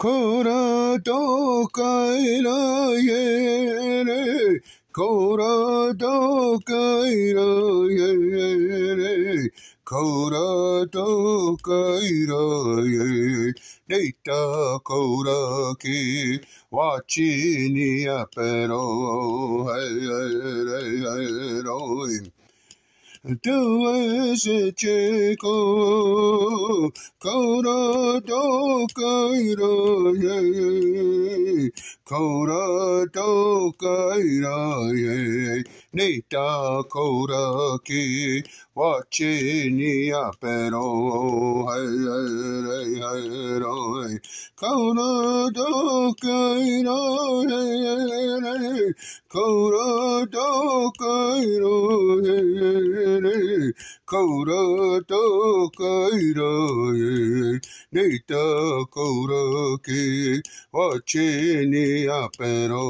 Kora to kaira ye re. Kora to kaira ye re. Kora to kaira ye. Deita kora ki wachini apero. Hey, hey, hey, hey, hey, do as it go. Kora do kaira ye. Kora do kaira ye. Nitakura ki wachiniya pero Kaura dokairo Kaura dokairo Kaura dokairo Nitakura ki wachiniya pero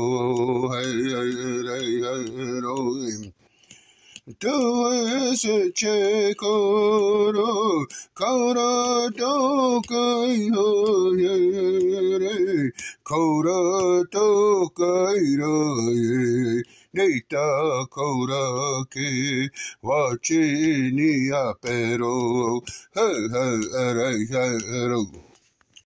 ドアスチェコロからどかよやれからどかよやれ Neita Koraki, Wachini Apero, Ho Ho Ero.